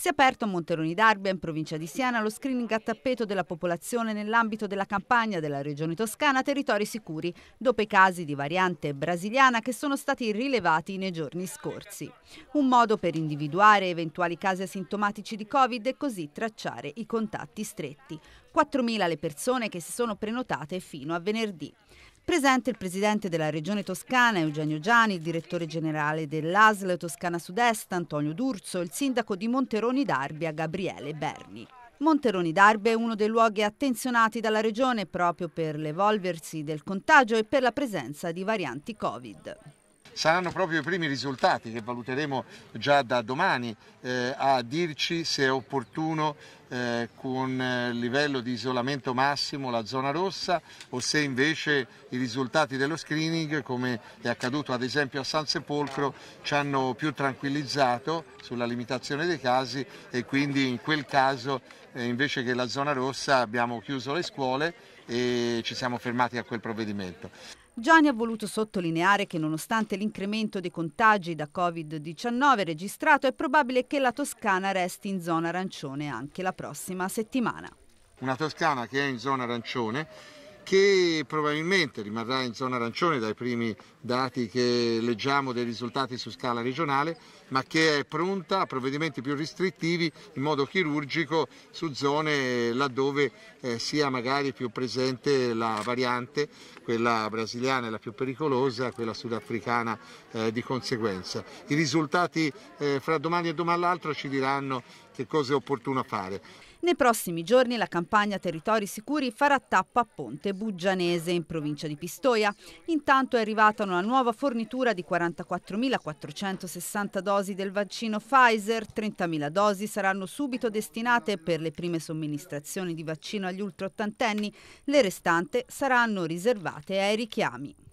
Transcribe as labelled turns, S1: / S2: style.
S1: Si è aperto a Monteroni d'Arbia, in provincia di Siena, lo screening a tappeto della popolazione nell'ambito della campagna della regione toscana Territori Sicuri, dopo i casi di variante brasiliana che sono stati rilevati nei giorni scorsi. Un modo per individuare eventuali casi asintomatici di Covid e così tracciare i contatti stretti. 4.000 le persone che si sono prenotate fino a venerdì. Presente il presidente della regione toscana Eugenio Giani, il direttore generale dell'ASL Toscana Sud-Est Antonio D'Urso, il sindaco di Monteroni d'Arbia Gabriele Berni. Monteroni d'Arbia è uno dei luoghi attenzionati dalla regione proprio per l'evolversi del contagio e per la presenza di varianti Covid
S2: saranno proprio i primi risultati che valuteremo già da domani eh, a dirci se è opportuno eh, con il eh, livello di isolamento massimo la zona rossa o se invece i risultati dello screening come è accaduto ad esempio a San Sepolcro ci hanno più tranquillizzato sulla limitazione dei casi e quindi in quel caso eh, invece che la zona rossa abbiamo chiuso le scuole e ci siamo fermati a quel provvedimento.
S1: Gianni ha voluto sottolineare che nonostante l'incremento dei contagi da Covid-19 registrato è probabile che la Toscana resti in zona arancione anche la prossima settimana.
S2: Una Toscana che è in zona arancione che probabilmente rimarrà in zona arancione dai primi dati che leggiamo dei risultati su scala regionale, ma che è pronta a provvedimenti più restrittivi in modo chirurgico su zone laddove eh, sia magari più presente la variante, quella brasiliana è la più pericolosa, quella sudafricana eh, di conseguenza. I risultati eh, fra domani e domani all'altro ci diranno che cosa è opportuno fare.
S1: Nei prossimi giorni la campagna Territori Sicuri farà tappa a Ponte Monte Buggianese in provincia di Pistoia. Intanto è arrivata una nuova fornitura di 44.460 dosi del vaccino Pfizer, 30.000 dosi saranno subito destinate per le prime somministrazioni di vaccino agli ultraottantenni, le restanti saranno riservate ai richiami.